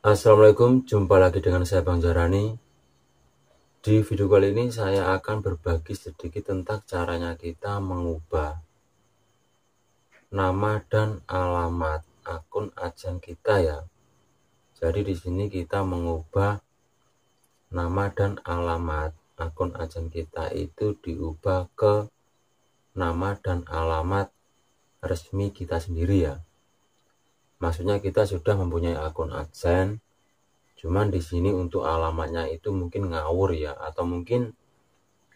Assalamualaikum, jumpa lagi dengan saya Bang Jarani. Di video kali ini saya akan berbagi sedikit tentang caranya kita mengubah nama dan alamat akun ajang kita ya. Jadi di sini kita mengubah nama dan alamat akun ajang kita itu diubah ke nama dan alamat resmi kita sendiri ya maksudnya kita sudah mempunyai akun adsense cuman di sini untuk alamatnya itu mungkin ngawur ya atau mungkin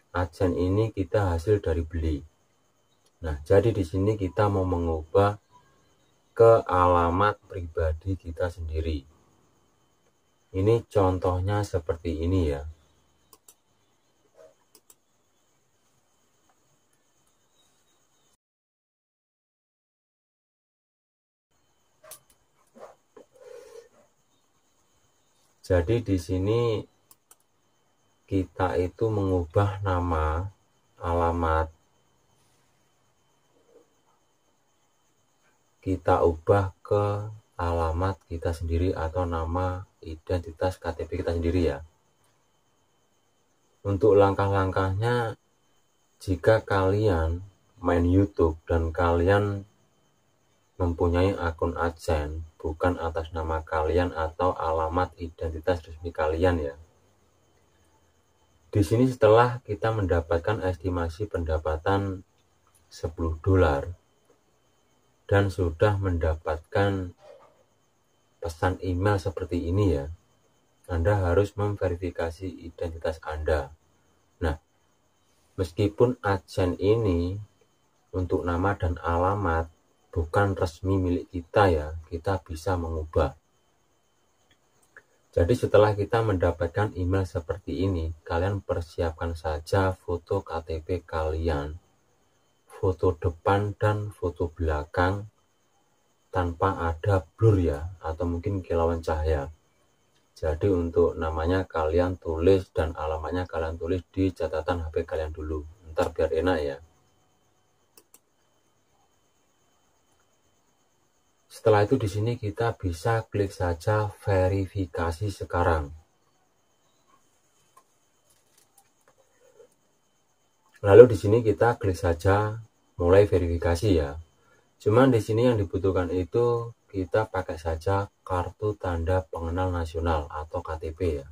adsense ini kita hasil dari beli nah jadi di sini kita mau mengubah ke alamat pribadi kita sendiri ini contohnya seperti ini ya Jadi di sini kita itu mengubah nama, alamat, kita ubah ke alamat kita sendiri atau nama identitas KTP kita sendiri ya. Untuk langkah-langkahnya, jika kalian main YouTube dan kalian mempunyai akun AdSense, bukan atas nama kalian atau alamat identitas resmi kalian ya. Di sini setelah kita mendapatkan estimasi pendapatan 10 dolar dan sudah mendapatkan pesan email seperti ini ya. Anda harus memverifikasi identitas Anda. Nah, meskipun adsense ini untuk nama dan alamat bukan resmi milik kita ya, kita bisa mengubah. Jadi setelah kita mendapatkan email seperti ini, kalian persiapkan saja foto KTP kalian, foto depan dan foto belakang tanpa ada blur ya, atau mungkin kilauan cahaya. Jadi untuk namanya kalian tulis dan alamatnya kalian tulis di catatan HP kalian dulu. Ntar biar enak ya. Setelah itu di sini kita bisa klik saja verifikasi sekarang. Lalu di sini kita klik saja mulai verifikasi ya. Cuman di sini yang dibutuhkan itu kita pakai saja kartu tanda pengenal nasional atau KTP ya.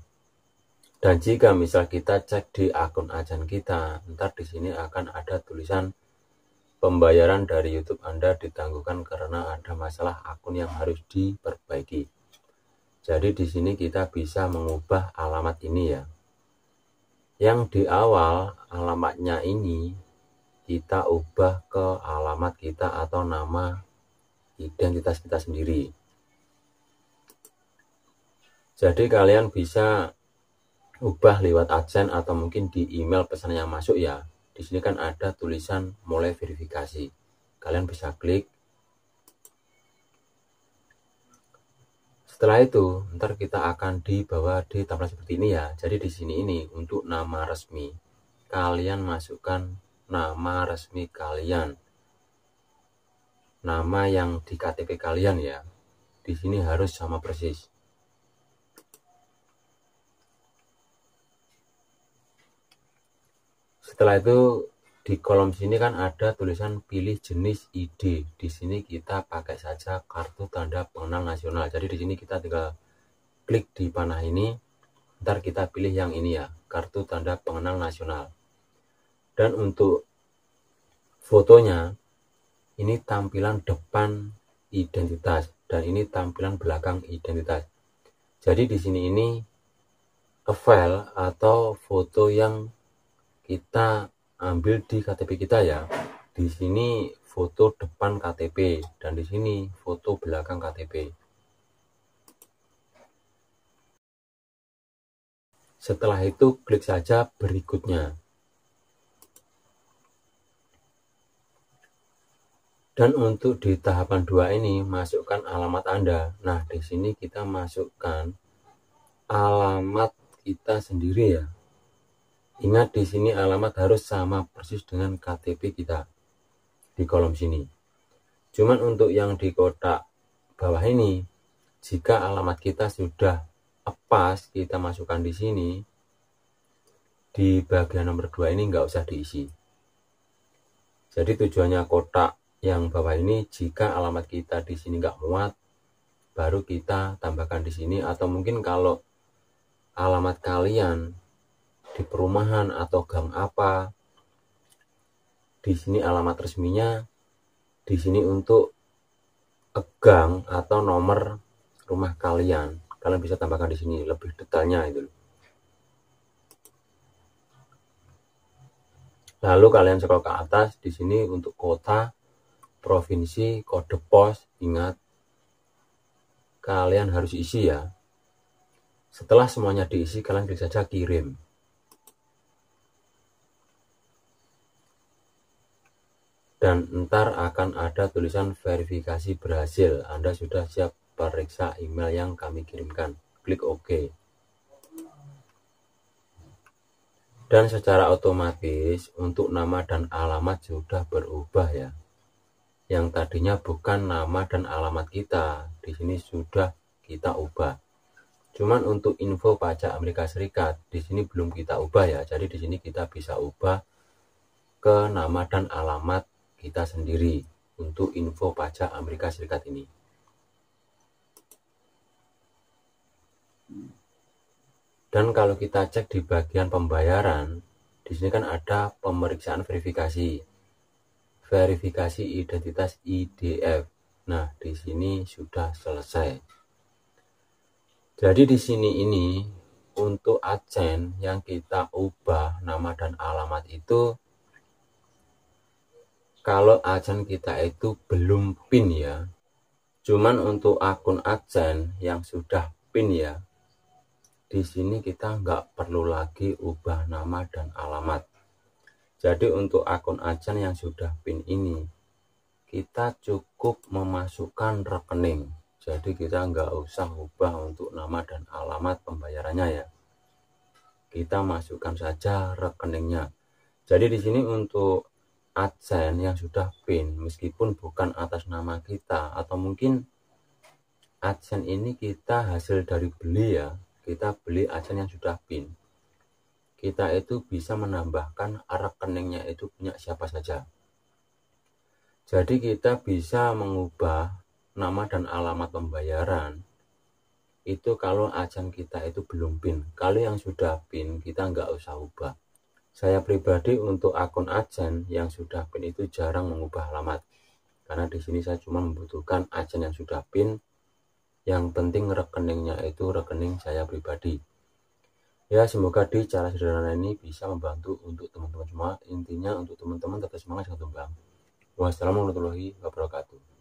Dan jika misal kita cek di akun ajan kita, ntar di sini akan ada tulisan Pembayaran dari YouTube Anda ditangguhkan karena ada masalah akun yang harus diperbaiki. Jadi di sini kita bisa mengubah alamat ini ya. Yang di awal alamatnya ini kita ubah ke alamat kita atau nama identitas kita sendiri. Jadi kalian bisa ubah lewat Adsense atau mungkin di email pesan yang masuk ya di sini kan ada tulisan mulai verifikasi. Kalian bisa klik. Setelah itu, ntar kita akan dibawa di tampilan seperti ini ya. Jadi di sini ini untuk nama resmi. Kalian masukkan nama resmi kalian. Nama yang di KTP kalian ya. Di sini harus sama persis. Setelah itu di kolom sini kan ada tulisan pilih jenis ID. Di sini kita pakai saja kartu tanda pengenal nasional. Jadi di sini kita tinggal klik di panah ini. Ntar kita pilih yang ini ya, kartu tanda pengenal nasional. Dan untuk fotonya, ini tampilan depan identitas dan ini tampilan belakang identitas. Jadi di sini ini file atau foto yang kita ambil di KTP kita ya di sini foto depan KTP dan di sini foto belakang KTP setelah itu klik saja berikutnya Dan untuk di tahapan 2 ini masukkan alamat Anda. Nah, di sini kita masukkan alamat kita sendiri ya. Ingat di sini alamat harus sama persis dengan KTP kita di kolom sini. Cuman untuk yang di kotak bawah ini, jika alamat kita sudah pas kita masukkan di sini, di bagian nomor 2 ini nggak usah diisi. Jadi tujuannya kotak yang bawah ini jika alamat kita di sini nggak muat, baru kita tambahkan di sini atau mungkin kalau alamat kalian di perumahan atau gang apa. Di sini alamat resminya, di sini untuk gang atau nomor rumah kalian. Kalian bisa tambahkan di sini lebih detailnya itu. Lalu kalian scroll ke atas di sini untuk kota, provinsi, kode pos, ingat kalian harus isi ya. Setelah semuanya diisi, kalian bisa saja kirim. dan ntar akan ada tulisan verifikasi berhasil. Anda sudah siap periksa email yang kami kirimkan. Klik OK. Dan secara otomatis untuk nama dan alamat sudah berubah ya. Yang tadinya bukan nama dan alamat kita, di sini sudah kita ubah. Cuman untuk info pajak Amerika Serikat, di sini belum kita ubah ya. Jadi di sini kita bisa ubah ke nama dan alamat kita sendiri untuk info pajak Amerika Serikat ini. Dan kalau kita cek di bagian pembayaran, di sini kan ada pemeriksaan verifikasi. Verifikasi identitas IDF. Nah, di sini sudah selesai. Jadi di sini ini untuk agen yang kita ubah nama dan alamat itu kalau ajan kita itu belum pin ya cuman untuk akun ajan yang sudah pin ya di sini kita nggak perlu lagi ubah nama dan alamat jadi untuk akun ajan yang sudah pin ini kita cukup memasukkan rekening jadi kita nggak usah ubah untuk nama dan alamat pembayarannya ya kita masukkan saja rekeningnya jadi di sini untuk adsen yang sudah pin meskipun bukan atas nama kita atau mungkin adsen ini kita hasil dari beli ya kita beli adsen yang sudah pin kita itu bisa menambahkan rekeningnya itu punya siapa saja jadi kita bisa mengubah nama dan alamat pembayaran itu kalau adsen kita itu belum pin kalau yang sudah pin kita nggak usah ubah saya pribadi untuk akun ajan yang sudah pin itu jarang mengubah alamat. Karena di sini saya cuma membutuhkan ajan yang sudah pin. Yang penting rekeningnya itu rekening saya pribadi. Ya, semoga di cara sederhana ini bisa membantu untuk teman-teman semua. Intinya untuk teman-teman tetap semangat jangan tumbang. Wassalamualaikum warahmatullahi wabarakatuh.